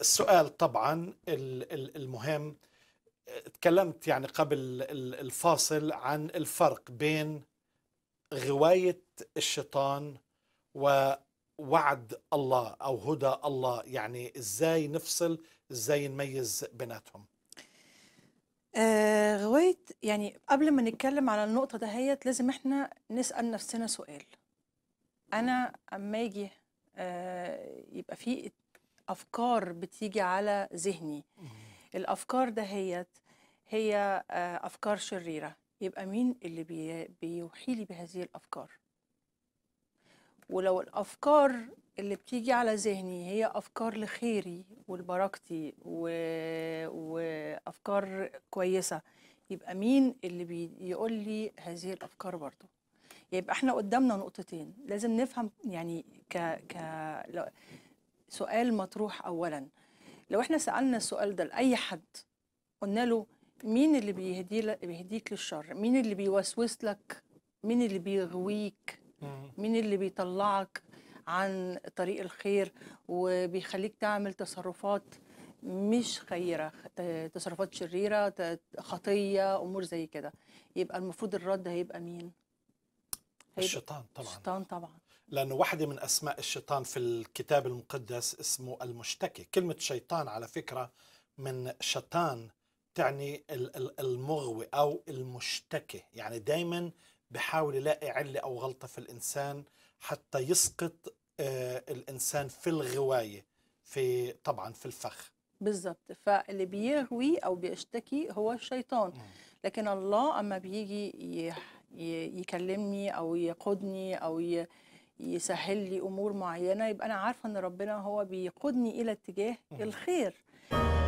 السؤال طبعا المهم تكلمت يعني قبل الفاصل عن الفرق بين غواية الشيطان ووعد الله أو هدى الله يعني إزاي نفصل إزاي نميز بيناتهم آه غواية يعني قبل ما نتكلم على النقطة دهيت لازم احنا نسأل نفسنا سؤال أنا أما أجي آه يبقى في افكار بتيجي على ذهني الافكار دهيت هي آه، افكار شريره يبقى مين اللي بي بيوحي لي بهذه الافكار ولو الافكار اللي بتيجي على ذهني هي افكار لخيري ولبركتي و... وافكار كويسه يبقى مين اللي بيقول لي هذه الافكار برضو يبقى احنا قدامنا نقطتين لازم نفهم يعني ك ك سؤال مطروح اولا لو احنا سالنا السؤال ده لاي حد قلنا له مين اللي بيهدي بيهديك للشر مين اللي بيوسوس لك مين اللي بيغويك مين اللي بيطلعك عن طريق الخير وبيخليك تعمل تصرفات مش خيره تصرفات شريره خطيه امور زي كده يبقى المفروض الرد هيبقى مين هيبقى الشيطان طبعا الشيطان طبعا لأنه واحدة من أسماء الشيطان في الكتاب المقدس اسمه المشتكي كلمة شيطان على فكرة من شيطان تعني المغوي أو المشتكي يعني دايما بحاول يلاقي علة أو غلطة في الإنسان حتى يسقط آه، الإنسان في الغواية في طبعا في الفخ بالظبط فاللي بيغوي أو بيشتكي هو الشيطان لكن الله أما بيجي يكلمني أو يقودني أو ي... يسهل لي امور معينه يبقى انا عارفه ان ربنا هو بيقودني الى اتجاه الخير